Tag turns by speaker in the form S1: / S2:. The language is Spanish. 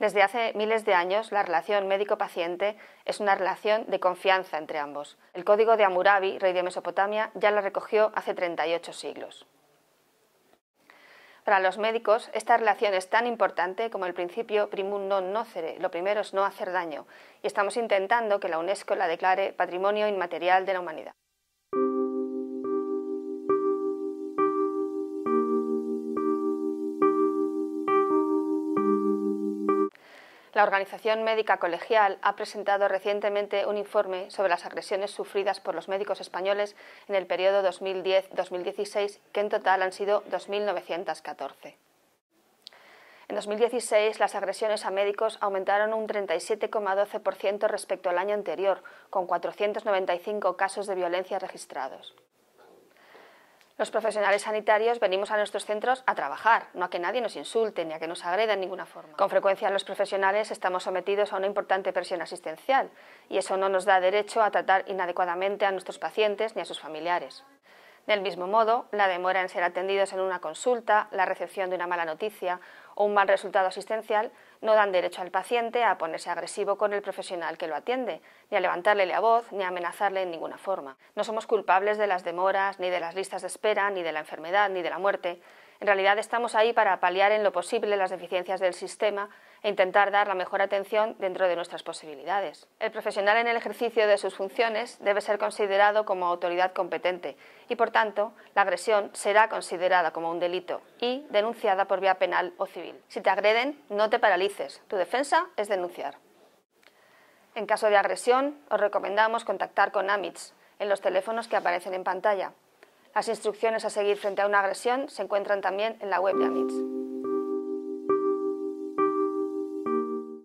S1: Desde hace miles de años, la relación médico-paciente es una relación de confianza entre ambos. El código de Amurabi, rey de Mesopotamia, ya la recogió hace 38 siglos. Para los médicos, esta relación es tan importante como el principio primum non nocere, lo primero es no hacer daño, y estamos intentando que la UNESCO la declare Patrimonio Inmaterial de la Humanidad. La Organización Médica Colegial ha presentado recientemente un informe sobre las agresiones sufridas por los médicos españoles en el periodo 2010-2016, que en total han sido 2.914. En 2016, las agresiones a médicos aumentaron un 37,12% respecto al año anterior, con 495 casos de violencia registrados los profesionales sanitarios venimos a nuestros centros a trabajar, no a que nadie nos insulte ni a que nos agreda en ninguna forma. Con frecuencia los profesionales estamos sometidos a una importante presión asistencial y eso no nos da derecho a tratar inadecuadamente a nuestros pacientes ni a sus familiares. Del mismo modo, la demora en ser atendidos en una consulta, la recepción de una mala noticia o un mal resultado asistencial no dan derecho al paciente a ponerse agresivo con el profesional que lo atiende, ni a levantarle la voz, ni a amenazarle en ninguna forma. No somos culpables de las demoras, ni de las listas de espera, ni de la enfermedad, ni de la muerte. En realidad estamos ahí para paliar en lo posible las deficiencias del sistema e intentar dar la mejor atención dentro de nuestras posibilidades. El profesional en el ejercicio de sus funciones debe ser considerado como autoridad competente y, por tanto, la agresión será considerada como un delito y denunciada por vía penal o civil. Si te agreden, no te paralices. Tu defensa es denunciar. En caso de agresión, os recomendamos contactar con AMITS en los teléfonos que aparecen en pantalla. Las instrucciones a seguir frente a una agresión se encuentran también en la web de AMITS.